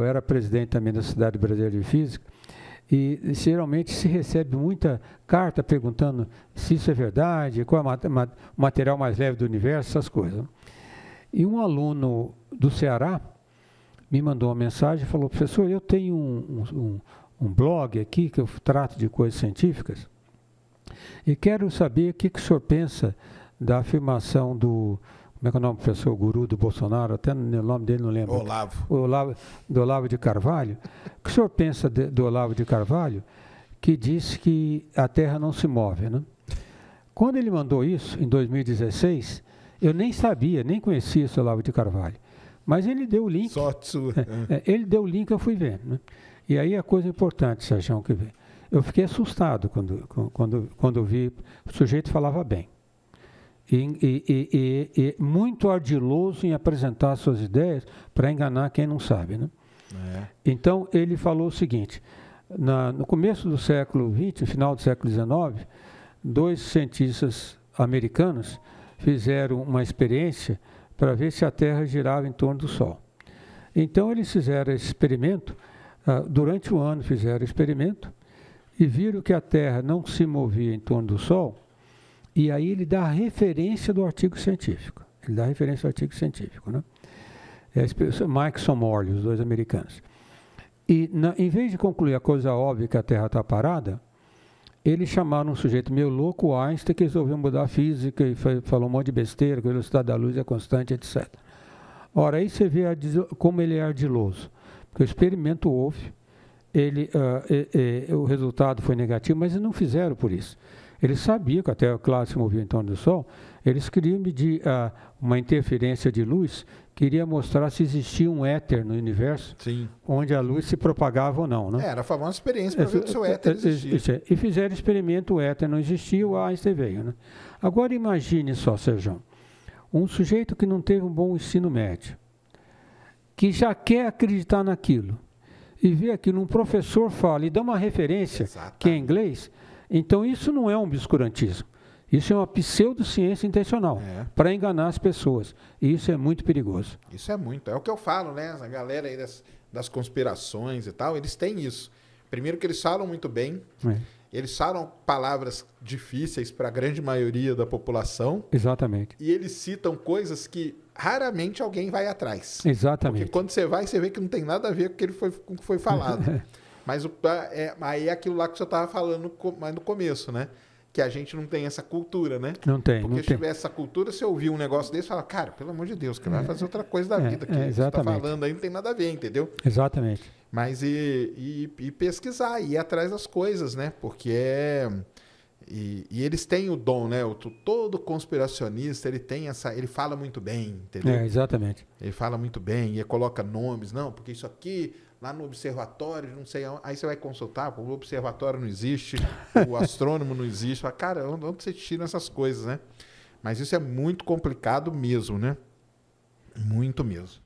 eu era presidente também da Cidade Brasileira de Física, e geralmente se recebe muita carta perguntando se isso é verdade, qual é o material mais leve do universo, essas coisas. E um aluno do Ceará me mandou uma mensagem e falou, professor, eu tenho um, um, um, blog aqui que eu trato de coisas científicas e quero saber o que, que o senhor pensa da afirmação do, como é que é o nome do professor o guru do Bolsonaro, até o nome dele não lembro. Olavo. Olavo do Olavo de Carvalho. O que o senhor pensa de, do Olavo de Carvalho, que disse que a Terra não se move, né? Quando ele mandou isso, em 2016, eu nem sabia, nem conhecia esse Olavo de Carvalho. Mas ele deu o link. Sorte sua. É, é, ele deu o link, eu fui ver. Né? E aí a coisa importante, Sérgio, que eu fiquei assustado quando, quando, quando vi, o sujeito falava bem e, e, e, e, muito ardiloso em apresentar suas ideias para enganar quem não sabe. Né? É. Então, ele falou o seguinte: na, no começo do século XX, final do século XIX, dois cientistas americanos fizeram uma experiência para ver se a Terra girava em torno do Sol. Então, eles fizeram esse experimento, ah, durante o um ano fizeram o experimento, e viram que a Terra não se movia em torno do Sol e aí ele dá a referência do artigo científico. Ele dá a referência do artigo científico, né? É Mike Somorley, os dois americanos. E na, em vez de concluir a coisa óbvia que a Terra está parada, eles chamaram um sujeito meio louco, Einstein, que resolveu mudar a física e foi, falou um monte de besteira, que a velocidade da luz é constante, etc. Ora, aí você vê a, como ele é ardiloso. Porque o experimento houve, ele, uh, e, e, o resultado foi negativo, mas eles não fizeram por isso. Ele sabia que até o clássico se movia em torno do Sol. Eles queriam medir ah, uma interferência de luz, queria mostrar se existia um éter no universo, Sim. onde a luz se propagava ou não. Né? É, era a famosa experiência para ver o éter existia. É. E fizeram experimento, o éter não existia, o Einstein veio. Né? Agora imagine só, Sérgio, um sujeito que não teve um bom ensino médio, que já quer acreditar naquilo, e vê aquilo, um professor fala e dá uma referência, Exatamente. que é inglês, então, isso não é um obscurantismo. Isso é uma pseudociência intencional é. para enganar as pessoas. E isso é muito perigoso. Isso é muito. É o que eu falo, né? A galera aí das, das conspirações e tal, eles têm isso. Primeiro que eles falam muito bem. É. Eles falam palavras difíceis para a grande maioria da população. Exatamente. E eles citam coisas que raramente alguém vai atrás. Exatamente. Porque quando você vai, você vê que não tem nada a ver com o que ele foi, com o que foi falado. Mas o, é, aí é aquilo lá que você estava falando mais no começo, né? Que a gente não tem essa cultura, né? Não tem. Porque não se tem. tivesse essa cultura, você ouvir um negócio desse e falar, cara, pelo amor de Deus, que é, vai fazer outra coisa da é, vida. Que é, você está falando aí não tem nada a ver, entendeu? Exatamente. Mas e, e, e pesquisar, ir atrás das coisas, né? Porque é. E, e, eles têm o dom, né? O, todo conspiracionista ele tem essa, ele fala muito bem, entendeu? É, exatamente. Ele fala muito bem e coloca nomes, não, porque isso aqui lá no observatório, não sei, aonde, aí você vai consultar, o observatório não existe, o astrônomo não existe, fala, cara, onde, você tira essas coisas, né? Mas isso é muito complicado mesmo, né? Muito mesmo.